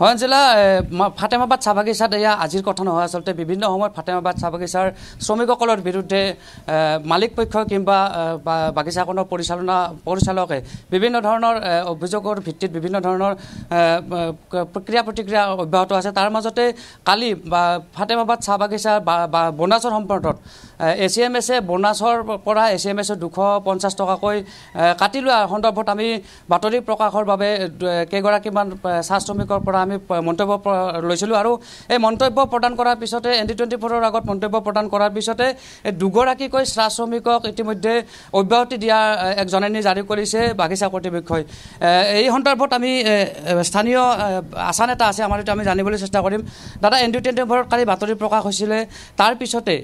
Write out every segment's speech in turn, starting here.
হয় জিলা ফাটেমাবাদ চাহ বাগিচাত এয়া আজিৰ কথা নহয় আচলতে বিভিন্ন সময়ত ফাটেমাবাদ চাহ বাগিচাৰ শ্ৰমিকসকলৰ বিৰুদ্ধে মালিক পক্ষ কিংবা বাগিচাখনৰ পৰিচালনা পৰিচালকে বিভিন্ন ধৰণৰ অভিযোগৰ ভিত্তিত বিভিন্ন ধৰণৰ প্ৰক্ৰিয়া প্ৰতিক্ৰিয়া অব্যাহত আছে তাৰ মাজতে কালি ফাটেমাবাদ চাহ বাগিচাৰ বনাচৰ সম্পৰ্কত এ চি এম এছে বোনাছৰ পৰা এ চি এম এছে দুশ পঞ্চাছ টকাকৈ কাটি লোৱা সন্দৰ্ভত আমি বাতৰি প্ৰকাশৰ বাবে কেইগৰাকীমান চাহ শ্ৰমিকৰ পৰা আমি মন্তব্য লৈছিলোঁ আৰু এই মন্তব্য প্ৰদান কৰাৰ পিছতে এন ডি টুৱেণ্টি ফ'ৰৰ আগত মন্তব্য প্ৰদান কৰাৰ পিছতে এই দুগৰাকীকৈ চাহ শ্ৰমিকক ইতিমধ্যে অব্যাহতি দিয়া এক জননী জাৰি কৰিছে বাগিচা কৰ্তৃপক্ষই এই সন্দৰ্ভত আমি স্থানীয় আশা নেতা আছে আমাৰ এতিয়া আমি জানিবলৈ চেষ্টা কৰিম দাদা এন ডি টুৱেণ্টি ফ'ৰত কালি বাতৰি প্ৰকাশ হৈছিলে তাৰ পিছতে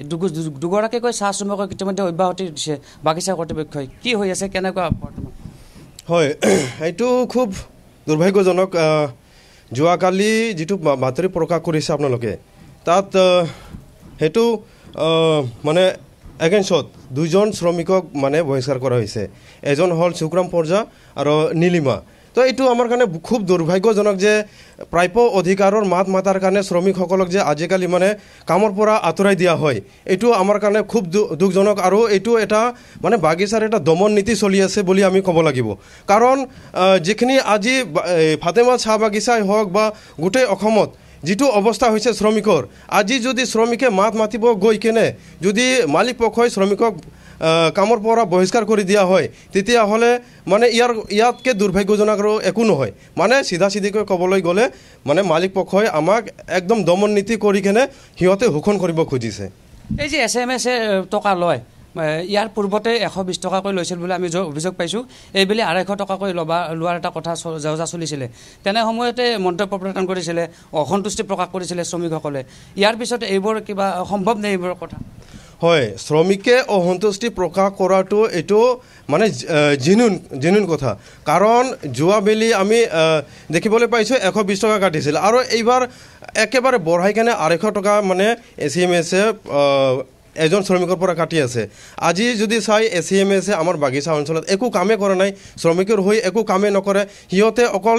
দুগৰাকী কেগৈ চাহ চুমকক ইতিমধ্যে অব্যাহতি দিছে বাগিচা কৰ্তৃপক্ষই কি হৈ আছে কেনেকুৱা বৰ্তমান হয় এইটো খুব দুৰ্ভাগ্যজনক যোৱাকালি যিটো বাতৰি প্ৰকাশ কৰিছে আপোনালোকে তাত সেইটো মানে এগেইনষ্টত দুজন শ্ৰমিকক মানে বহিষ্কাৰ কৰা হৈছে এজন হ'ল সুকৰাম পৰ্জা আৰু নীলিমা তো এইটো আমাৰ কাৰণে খুব দুৰ্ভাগ্যজনক যে প্ৰাপ্য অধিকাৰৰ মাত মাতাৰ কাৰণে শ্ৰমিকসকলক যে আজিকালি মানে কামৰ পৰা আঁতৰাই দিয়া হয় এইটো আমাৰ কাৰণে খুব দুখজনক আৰু এইটো এটা মানে বাগিচাৰ এটা দমন নীতি চলি আছে বুলি আমি ক'ব লাগিব কাৰণ যিখিনি আজি ফাতেমা চাহ বাগিচাই হওক বা গোটেই অসমত যিটো অৱস্থা হৈছে শ্ৰমিকৰ আজি যদি শ্ৰমিকে মাত মাতিব গৈ কেনে যদি মালিক পক্ষই শ্ৰমিকক কামৰ পৰা বহিষ্কাৰ কৰি দিয়া হয় তেতিয়াহ'লে মানে ইয়াৰ ইয়াতকৈ দুৰ্ভাগ্যজনক আৰু একো নহয় মানে চিধা চিধিকৈ ক'বলৈ গ'লে মানে মালিক পক্ষই আমাক একদম দমন নীতি কৰি কেনে সিহঁতে শোষণ কৰিব খুজিছে এই যে এছ এম এছ এ টকা লয় ইয়াৰ পূৰ্বতে এশ বিছ টকাকৈ লৈছিল বুলি আমি অভিযোগ পাইছোঁ এইবেলি আঢ়ৈশ টকাকৈ ল'বা লোৱাৰ এটা কথা জেওজা চলিছিলে তেনে সময়তে মন্তব্য প্ৰদান কৰিছিলে অসন্তুষ্টি প্ৰকাশ কৰিছিলে শ্ৰমিকসকলে ইয়াৰ পিছত এইবোৰ কিবা সম্ভৱ নে এইবোৰৰ কথা হয় শ্ৰমিকে অসন্তুষ্টি প্ৰকাশ কৰাটো এইটো মানে জিনুন জিনুন কথা কাৰণ যোৱাবেলি আমি দেখিবলৈ পাইছোঁ এশ বিছ টকা কাটিছিল আৰু এইবাৰ একেবাৰে বঢ়াই কেনে আঢ়ৈশ টকা মানে এ চি এম এছে এজন শ্ৰমিকৰ পৰা কাটি আছে আজি যদি চাই এ চি এম এছে আমাৰ বাগিচা অঞ্চলত একো কামেই কৰা নাই শ্ৰমিকৰ হৈ একো কামেই নকৰে সিহঁতে অকল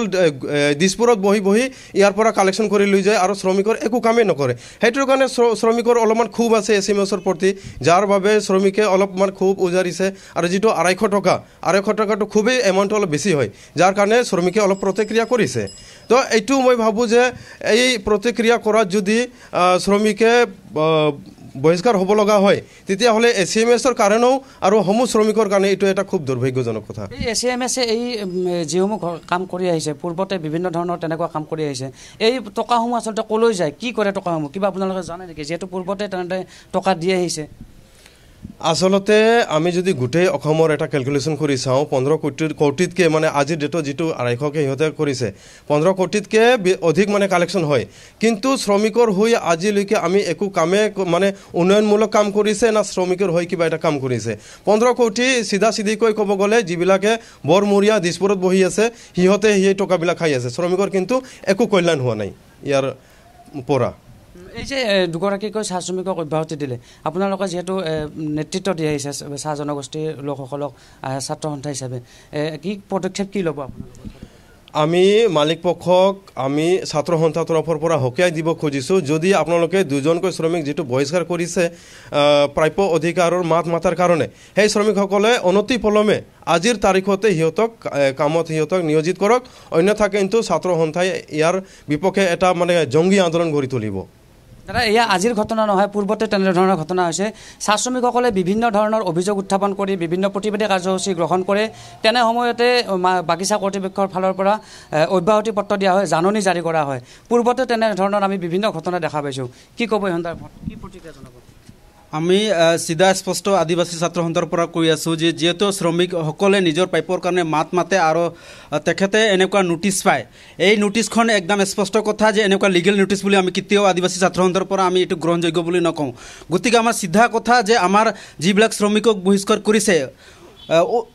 দিছপুৰত বহি বহি ইয়াৰ পৰা কালেকশ্যন কৰি লৈ যায় আৰু শ্ৰমিকৰ একো কামেই নকৰে সেইটোৰ কাৰণে শ্ৰমিকৰ অলপমান ক্ষোভ আছে এ চি এম এছৰ প্ৰতি যাৰ বাবে শ্ৰমিকে অলপমান ক্ষোভ উজাৰিছে আৰু যিটো আঢ়ৈশ টকা আঢ়ৈশ টকাটো খুবেই এমাউণ্ট অলপ বেছি হয় যাৰ কাৰণে শ্ৰমিকে অলপ প্ৰতিক্ৰিয়া কৰিছে তো এইটো মই ভাবোঁ যে এই প্ৰতিক্ৰিয়া কৰাত যদি শ্ৰমিকে বহিষ্কাৰ হ'ব লগা হয় তেতিয়াহ'লে এ চি এম এছৰ কাৰণেও আৰু সমূহ শ্ৰমিকৰ কাৰণে এইটো এটা খুব দুৰ্ভাগ্যজনক কথা এ চি এম এছে এই যিসমূহ কাম কৰি আহিছে পূৰ্বতে বিভিন্ন ধৰণৰ তেনেকুৱা কাম কৰি আহিছে এই টকাসমূহ আচলতে ক'লৈ যায় কি কৰে টকাসমূহ কিবা আপোনালোকে জানে নেকি যিহেতু পূৰ্বতে তেনেদৰে টকা দি আহিছে আচলতে আমি যদি গোটেই অসমৰ এটা কেলকুলেশ্যন কৰি চাওঁ পোন্ধৰ কোটি কোটিতকৈ মানে আজিৰ ডেটত যিটো আঢ়ৈশকৈ সিহঁতে কৰিছে পোন্ধৰ কোটিতকৈ অধিক মানে কালেকশ্যন হয় কিন্তু শ্ৰমিকৰ হৈ আজিলৈকে আমি একো কামে মানে উন্নয়নমূলক কাম কৰিছে না শ্ৰমিকৰ হৈ কিবা এটা কাম কৰিছে পোন্ধৰ কোটি চিধা চিধিকৈ ক'ব গ'লে যিবিলাকে বৰমূৰীয়া দিছপুৰত বহি আছে সিহঁতে সেই টকাবিলাক খাই আছে শ্ৰমিকৰ কিন্তু একো কল্যাণ হোৱা নাই ইয়াৰ পৰা এই যে দুগৰাকীকৈ চাহ শ্ৰমিকক অব্যাহতি দিলে আপোনালোকে যিহেতু নেতৃত্ব দি আহিছে চাহ জনগোষ্ঠীৰ লোকসকলক ছাত্ৰ সন্থা হিচাপে কি পদক্ষেপ কি ল'ব আমি মালিক পক্ষক আমি ছাত্ৰ সন্থাৰ তৰফৰ পৰা সকীয়াই দিব খুজিছোঁ যদি আপোনালোকে দুজনকৈ শ্ৰমিক যিটো বহিষ্কাৰ কৰিছে প্ৰাপ্য অধিকাৰৰ মাত মাতাৰ কাৰণে সেই শ্ৰমিকসকলে অনতি পলমে আজিৰ তাৰিখতে সিহঁতক কামত সিহঁতক নিয়োজিত কৰক অন্যথা কিন্তু ছাত্ৰ সন্থাই ইয়াৰ বিপক্ষে এটা মানে জংগী আন্দোলন গঢ়ি তুলিব দাদা এয়া আজিৰ ঘটনা নহয় পূৰ্বতে তেনেধৰণৰ ঘটনা হৈছে চাহ শ্ৰমিকসকলে বিভিন্ন ধৰণৰ অভিযোগ উত্থাপন কৰি বিভিন্ন প্ৰতিবাদী কাৰ্যসূচী গ্ৰহণ কৰে তেনে সময়তে বাগিচা কৰ্তৃপক্ষৰ ফালৰ পৰা অব্যাহতি পত্ৰ দিয়া হয় জাননী জাৰি কৰা হয় পূৰ্বতে তেনেধৰণৰ আমি বিভিন্ন ঘটনা দেখা পাইছোঁ কি ক'ব সন্দৰ্ভত কি প্ৰতিক্ৰিয়া জনাব আমি চিধা স্পষ্ট আদিবাসী ছাত্ৰ সন্থাৰ পৰা কৈ আছোঁ যে যিহেতু শ্ৰমিকসকলে নিজৰ পাইপৰ কাৰণে মাত মাতে আৰু তেখেতে এনেকুৱা নোটিছ পায় এই নোটিছখন একদম স্পষ্ট কথা যে এনেকুৱা লিগেল নোটিছ বুলি আমি কেতিয়াও আদিবাসী ছাত্ৰ সন্থাৰ পৰা আমি এইটো গ্ৰহণযোগ্য বুলি নকওঁ গতিকে আমাৰ চিধা কথা যে আমাৰ যিবিলাক শ্ৰমিকক বহিষ্কাৰ কৰিছে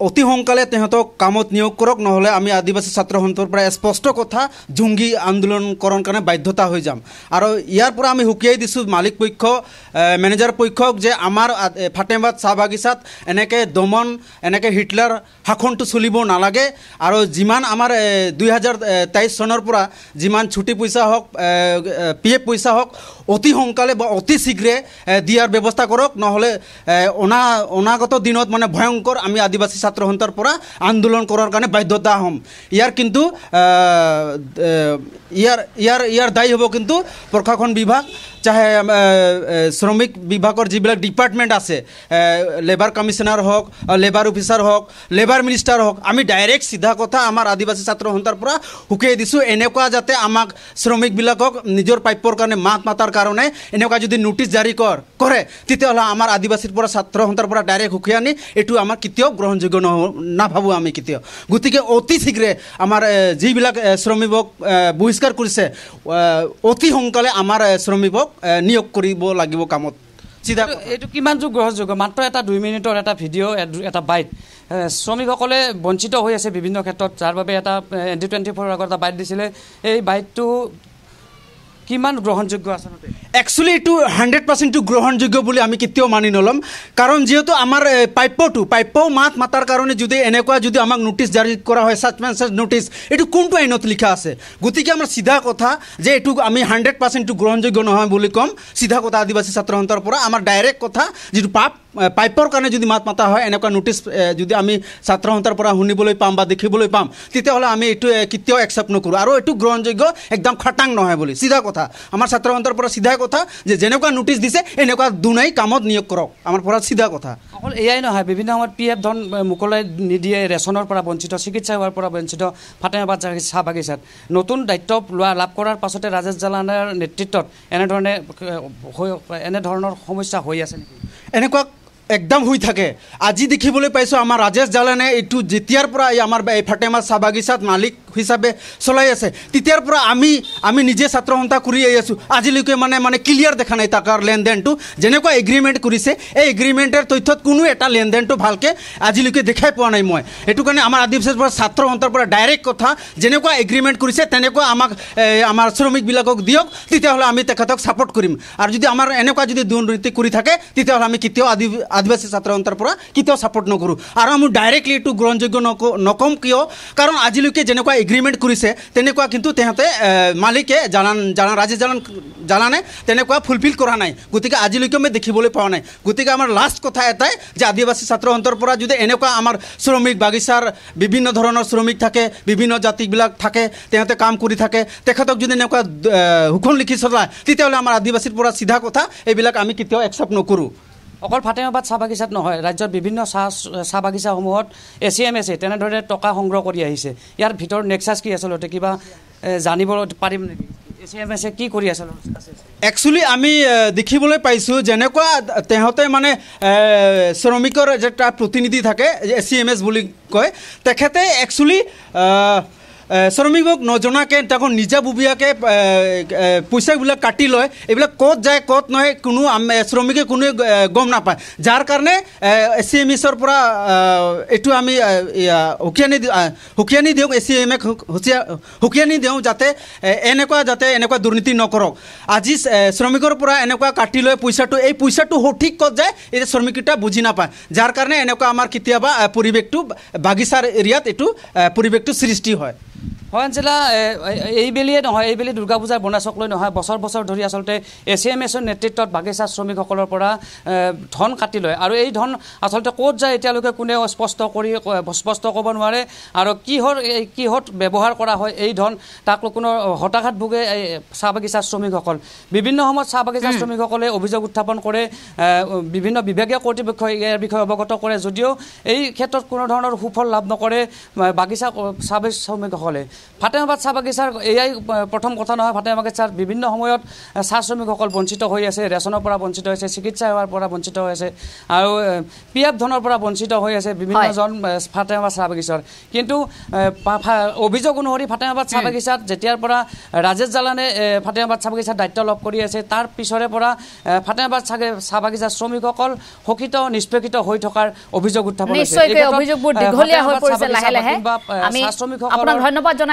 অতি সোনকালে তেহেঁতক কামত নিয়োগ কৰক নহ'লে আমি আদিবাসী ছাত্ৰ সন্থাৰ পৰা স্পষ্ট কথা জুংগী আন্দোলনকৰণ কাৰণে বাধ্যতা হৈ যাম আৰু ইয়াৰ পৰা আমি সুকীয়াই দিছোঁ মালিক পক্ষ মেনেজাৰ পক্ষক যে আমাৰ ফাটেমবাদ চাহ বাগিচাত এনেকৈ দমন এনেকৈ হিটলাৰ শাসনটো চলিব নালাগে আৰু যিমান আমাৰ দুই হাজাৰ তেইছ চনৰ পৰা যিমান ছুটি পইচা হওক পি এফ পইচা হওক অতি সোনকালে বা অতি শীঘ্ৰে দিয়াৰ ব্যৱস্থা কৰক নহ'লে অনা অনাগত দিনত মানে ভয়ংকৰ আমি আদিবাসী ছাত্ৰ সন্থাৰ পৰা আন্দোলন কৰাৰ কাৰণে বাধ্যতা হ'ম ইয়াৰ কিন্তু ইয়াৰ ইয়াৰ ইয়াৰ দায়ী হ'ব কিন্তু প্ৰশাসন বিভাগ চাহে শ্ৰমিক বিভাগৰ যিবিলাক ডিপাৰ্টমেণ্ট আছে লেবাৰ কমিশ্যনাৰ হওক লেবাৰ অফিচাৰ হওক লেবাৰ মিনিষ্টাৰ হওক আমি ডাইৰেক্ট চিধা কথা আমাৰ আদিবাসী ছাত্ৰ সন্থাৰ পৰা শুকুৱাই দিছোঁ এনেকুৱা যাতে আমাক শ্ৰমিকবিলাকক নিজৰ প্ৰাপ্যৰ কাৰণে মাত মাতাৰ কাৰণে এনেকুৱা যদি নোটিচ জাৰি কৰ কৰে তেতিয়াহ'লে আমাৰ আদিবাসীৰ পৰা ছাত্ৰ সন্থাৰ পৰা ডাইৰেক্ট সুকীয়া আনি এইটো আমাৰ কেতিয়াও গ্ৰহণযোগ্য নহ নাভাবোঁ আমি কেতিয়াও গতিকে অতি শীঘ্ৰে আমাৰ যিবিলাক শ্ৰমিকক বহিষ্কাৰ কৰিছে অতি সোনকালে আমাৰ শ্ৰমিকক নিয়োগ কৰিব লাগিব কামত চিধা এইটো কিমান যোগ গ্ৰহযোগ্য মাত্ৰ এটা দুই মিনিটৰ এটা ভিডিঅ' এটা বাইট শ্ৰমিকসকলে বঞ্চিত হৈ আছে বিভিন্ন ক্ষেত্ৰত যাৰ বাবে এটা এন টি টুৱেণ্টি ফ'ৰ আগত এটা বাইট দিছিলে এই বাইটটো কিমান গ্ৰহণযোগ্য আছে একচুৱেলি এইটো হাণ্ড্ৰেড পাৰ্চেণ্টটো গ্ৰহণযোগ্য বুলি আমি কেতিয়াও মানি নলম কাৰণ যিহেতু আমাৰ প্ৰাপ্যটো প্ৰাপ্য মাত মাতাৰ কাৰণে যদি এনেকুৱা যদি আমাক নোটিচ জাৰি কৰা হয় ছাচপেঞ্চেড নোটিচ এইটো কোনটো আইনত লিখা আছে গতিকে আমাৰ চিধা কথা যে এইটো আমি হাণ্ড্ৰেড পাৰ্চেণ্টটো গ্ৰহণযোগ্য নহয় বুলি ক'ম চিধা কথা আদিবাসী ছাত্ৰ সন্থাৰ পৰা আমাৰ ডাইৰেক্ট কথা যিটো পাপ পাইপৰ কাৰণে যদি মাত মতা হয় এনেকুৱা নোটিচ যদি আমি ছাত্ৰ সন্থাৰ পৰা শুনিবলৈ পাম বা দেখিবলৈ পাম তেতিয়াহ'লে আমি এইটো কেতিয়াও একচেপ্ট নকৰোঁ আৰু এইটো গ্ৰহণযোগ্য একদম খাটাং নহয় বুলি চিধা কথা কথা আমাৰ ছাত্ৰমন্ত্ৰৰ পৰা চিধা কথা যে যেনেকুৱা নোটিচ দিছে এনেকুৱা দুনাই কামত নিয়োগ কৰক আমাৰ পৰা চিধা কথা অকল এয়াই নহয় বিভিন্ন সময়ত পি এফ ধন মুকলাই নিদিয়ে ৰেচনৰ পৰা বঞ্চিত চিকিৎসা সেৱাৰ পৰা বঞ্চিত ফাটেমাবাদ চাহ বাগিচাত নতুন দায়িত্ব লোৱা লাভ কৰাৰ পাছতে ৰাজেশ জালানাৰ নেতৃত্বত এনেধৰণে এনেধৰণৰ সমস্যা হৈ আছে নেকি এনেকুৱা একদম হৈ থাকে আজি দেখিবলৈ পাইছোঁ আমাৰ ৰাজেশ জালানে এইটো যেতিয়াৰ পৰা এই আমাৰ এই ফাটেমাৰ চাহ বাগিচাত মালিক হিচাপে চলাই আছে তেতিয়াৰ পৰা আমি আমি নিজে ছাত্ৰ সন্থা কৰি আহি আছোঁ আজিলৈকে মানে মানে ক্লিয়াৰ দেখা নাই তাকৰ লেনদেনটো যেনেকুৱা এগ্ৰিমেণ্ট কৰিছে এই এগ্ৰিমেণ্টৰ তথ্যত কোনো এটা লেনদেনটো ভালকৈ আজিলৈকে দেখাই পোৱা নাই মই সেইটো কাৰণে আমাৰ আদিম চেষ্টা ছাত্ৰ সন্থাৰ পৰা ডাইৰেক্ট কথা যেনেকুৱা এগ্ৰিমেণ্ট কৰিছে তেনেকুৱা আমাক আমাৰ শ্ৰমিকবিলাকক দিয়ক তেতিয়াহ'লে আমি তেখেতক ছাপৰ্ট কৰিম আৰু যদি আমাৰ এনেকুৱা যদি দুৰ্নীতি কৰি থাকে তেতিয়াহ'লে আমি কেতিয়াও আদি আদিবাসী ছাত্ৰ সন্থাৰ পৰা কেতিয়াও ছাপৰ্ট নকৰোঁ আৰু আমি ডাইৰেক্টলি এইটো গ্ৰহণযোগ্য নক নকম কিয় কাৰণ আজিলৈকে যেনেকুৱা এগ্ৰিমেণ্ট কৰিছে তেনেকুৱা কিন্তু তেহেঁতে মালিকে জানান জানা ৰাজীৱ জানান জানানে তেনেকুৱা ফুলফিল কৰা নাই গতিকে আজিলৈকে আমি দেখিবলৈ পোৱা নাই গতিকে আমাৰ লাষ্ট কথা এটাই যে আদিবাসী ছাত্ৰসন্থাৰ পৰা যদি এনেকুৱা আমাৰ শ্ৰমিক বাগিচাৰ বিভিন্ন ধৰণৰ শ্ৰমিক থাকে বিভিন্ন জাতিবিলাক থাকে তেহেঁতে কাম কৰি থাকে তেখেতক যদি এনেকুৱা সুখন লিখি চলায় তেতিয়াহ'লে আমাৰ আদিবাসীৰ পৰা চিধা কথা এইবিলাক আমি কেতিয়াও একচেপ্ট নকৰোঁ অকল ফাতেমাবাদ চাহ বাগিচাত নহয় ৰাজ্যৰ বিভিন্ন চাহ চাহ বাগিচাসমূহত এ চি এম এছে তেনেধৰণে টকা সংগ্ৰহ কৰি আহিছে ইয়াৰ ভিতৰত নেক্সাছ কি আচলতে কিবা জানিব পাৰিম নেকি এ চি এম এছে কি কৰি আছে একচুৱেলি আমি দেখিবলৈ পাইছোঁ যেনেকুৱা তেহঁতে মানে শ্ৰমিকৰ যে তাৰ প্ৰতিনিধি থাকে এ চি এম এছ বুলি কয় তেখেতে একচুৱেলি শ্ৰমিকক নজনাকে তাক নিজাববীয়াকে পইচাবিলাক কাটি লয় এইবিলাক ক'ত যায় ক'ত নহয় কোনো শ্ৰমিকে কোনোৱে গম নাপায় যাৰ কাৰণে এ চি এম এছৰ পৰা এইটো আমি সুকীয়ানি সুকীয়ানি দিওঁ এ চি এম এক সুকীয়ানি দিওঁ যাতে এনেকুৱা যাতে এনেকুৱা দুৰ্নীতি নকৰক আজি শ্ৰমিকৰ পৰা এনেকুৱা কাটি লয় পইচাটো এই পইচাটো সঠিক ক'ত যায় এতিয়া শ্ৰমিককেইটা বুজি নাপায় যাৰ কাৰণে এনেকুৱা আমাৰ কেতিয়াবা পৰিৱেশটো বাগিচাৰ এৰিয়াত এইটো পৰিৱেশটো সৃষ্টি হয় অঞ্জিলা এইবেলিয়ে নহয় এইবেলি দুৰ্গা পূজাৰ বোনাচক লৈ নহয় বছৰ বছৰ ধৰি আচলতে এ চি এম এছৰ নেতৃত্বত বাগিচা শ্ৰমিকসকলৰ পৰা ধন কাটি লয় আৰু এই ধন আচলতে ক'ত যায় এতিয়ালৈকে কোনেও স্পষ্ট কৰি স্পষ্ট ক'ব নোৱাৰে আৰু কিহৰ কিহত ব্যৱহাৰ কৰা হয় এই ধন তাক কোনো হতাঘাত ভোগে এই চাহ বাগিচাৰ শ্ৰমিকসকল বিভিন্ন সময়ত চাহ বাগিচাৰ শ্ৰমিকসকলে অভিযোগ উত্থাপন কৰে বিভিন্ন বিভাগীয় কৰ্তৃপক্ষই ইয়াৰ বিষয়ে অৱগত কৰে যদিও এই ক্ষেত্ৰত কোনো ধৰণৰ সুফল লাভ নকৰে বাগিচা চাহ বাগিচা শ্ৰমিকসকলে ফাটেমাবাদ চাহ বাগিচাৰ এয়াই প্ৰথম কথা নহয় ফাটেমাবাগিত বাগিচাৰ বিভিন্ন সময়ত চাহ শ্ৰমিকসকল বঞ্চিত হৈ আছে ৰেচনৰ পৰা বঞ্চিত হৈছে চিকিৎসা সেৱাৰ পৰা বঞ্চিত হৈ আছে আৰু পি এফ ধনৰ পৰা বঞ্চিত হৈ আছে বিভিন্নজন ফাটেমাবাদ চাহ বাগিচাৰ কিন্তু অভিযোগ অনুসৰি ফাটেমাবাদ চাহ বাগিচাত যেতিয়াৰ পৰা ৰাজেশ জালানে ফাটেমাবাদ চাহ বাগিচাৰ দায়িত্ব লাভ কৰি আছে তাৰ পিছৰে পৰা ফাটেমাবাদ চাহ চাহ বাগিচাৰ শ্ৰমিকসকল শোষিত নিষ্পেষিত হৈ থকাৰ অভিযোগ উত্থাপন বা চাহ শ্ৰমিকসকল